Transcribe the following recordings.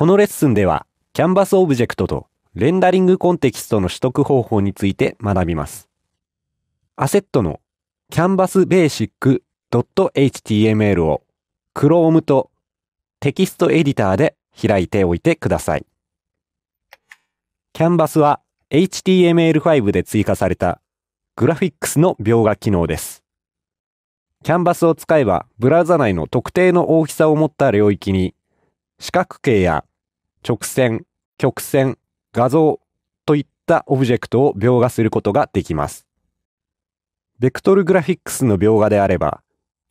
このレッスンでは、キャンバスオブジェクトとレンダリングコンテキストの取得方法について学びます。アセットの canvasbasic.html を Chrome とテキストエディターで開いておいてください。Canvas は HTML5 で追加されたグラフィックスの描画機能です。Canvas を使えばブラウザ内の特定の大きさを持った領域に四角形や直線、曲線、画像といったオブジェクトを描画することができます。ベクトルグラフィックスの描画であれば、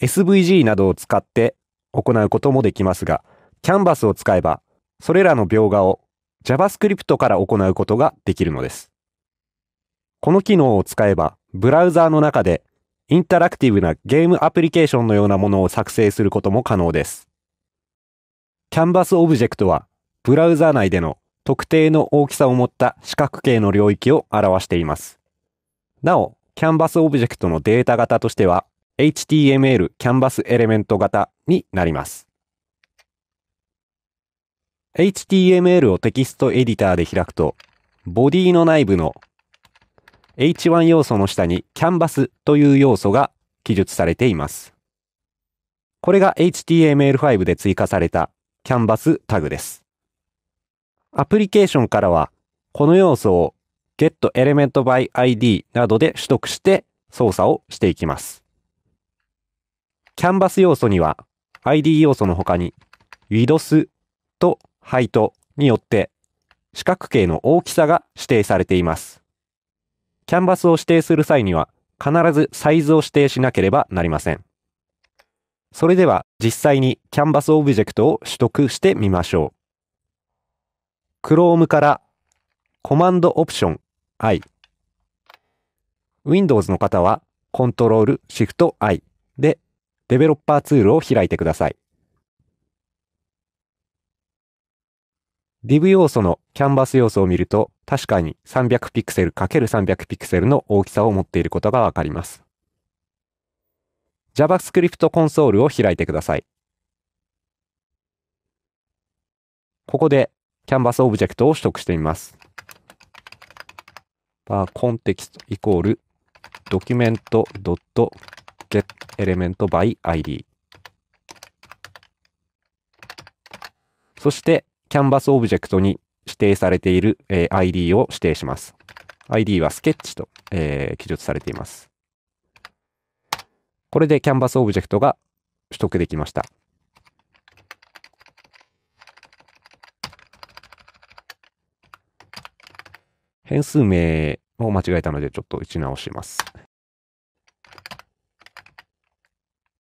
SVG などを使って行うこともできますが、キャンバスを使えば、それらの描画を JavaScript から行うことができるのです。この機能を使えば、ブラウザーの中でインタラクティブなゲームアプリケーションのようなものを作成することも可能です。キャンバスオブジェクトはブラウザ内での特定の大きさを持った四角形の領域を表しています。なお、キャンバスオブジェクトのデータ型としては、HTML キャンバスエレメント型になります。HTML をテキストエディターで開くと、ボディの内部の H1 要素の下にキャンバスという要素が記述されています。これが HTML5 で追加されたキャンバスタグです。アプリケーションからは、この要素を getElementById などで取得して操作をしていきます。キャンバス要素には ID 要素の他に width と height によって四角形の大きさが指定されています。キャンバスを指定する際には必ずサイズを指定しなければなりません。それでは実際にキャンバスオブジェクトを取得してみましょう。Chrome からコマンドオプション I。Windows の方はコントロールシフト I でデベロッパーツールを開いてください。div 要素のキャンバス要素を見ると、確かに300ピクセル ×300 ピクセルの大きさを持っていることがわかります。JavaScript コンソールを開いてください。ここでキャンバスオブジェクトを取得しています。バーコンテキストイコールドキュメントドットゲットエレメント b イ ID。そして、キャンバスオブジェクトに指定されている、えー、ID を指定します。ID はスケッチと、えー、記述されています。これでキャンバスオブジェクトが取得できました。変数名を間違えたのでちょっと打ち直します。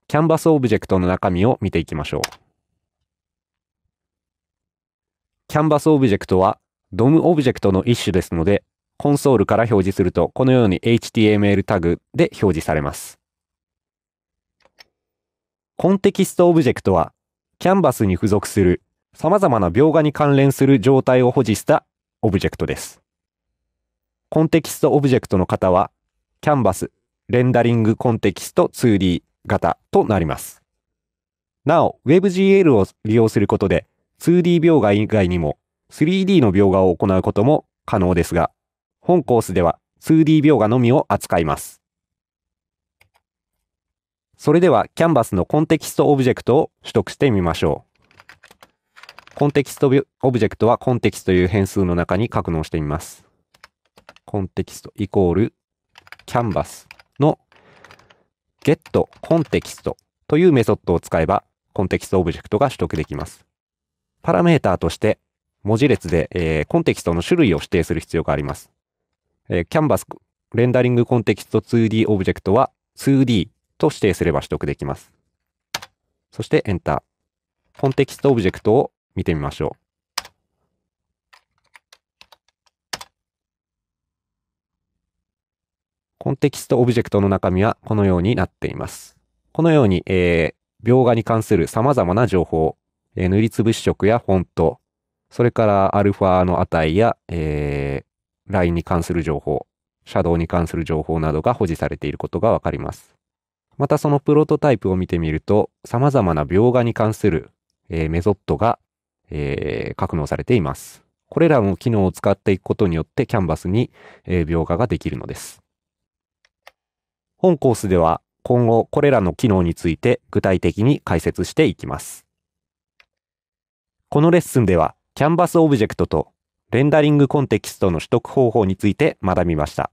キャンバスオブジェクトの中身を見ていきましょう。キャンバスオブジェクトは DOM オブジェクトの一種ですので、コンソールから表示するとこのように HTML タグで表示されます。コンテキストオブジェクトはキャンバスに付属する様々な描画に関連する状態を保持したオブジェクトです。コンテキストオブジェクトの型は、キャンバス、レンダリングコンテキスト 2D 型となります。なお、WebGL を利用することで、2D 描画以外にも 3D の描画を行うことも可能ですが、本コースでは 2D 描画のみを扱います。それでは、キャンバスのコンテキストオブジェクトを取得してみましょう。コンテキストオブジェクトはコンテキストという変数の中に格納してみます。コンテキストイコールキャンバスの get コンテキストというメソッドを使えばコンテキストオブジェクトが取得できます。パラメータとして文字列で、えー、コンテキストの種類を指定する必要があります。えー、キャンバスレンダリングコンテキスト 2D オブジェクトは 2D と指定すれば取得できます。そしてエンター。コンテキストオブジェクトを見てみましょう。コンテキストオブジェクトの中身はこのようになっています。このように、えー、描画に関する様々な情報、えー、塗りつぶし色やフォント、それからアルファの値や、えー、ラインに関する情報、シャドウに関する情報などが保持されていることがわかります。またそのプロトタイプを見てみると、様々な描画に関する、えー、メソッドが、えー、格納されています。これらの機能を使っていくことによってキャンバスに、えー、描画ができるのです。本コースでは今後これらの機能について具体的に解説していきます。このレッスンではキャンバスオブジェクトとレンダリングコンテキストの取得方法について学びました。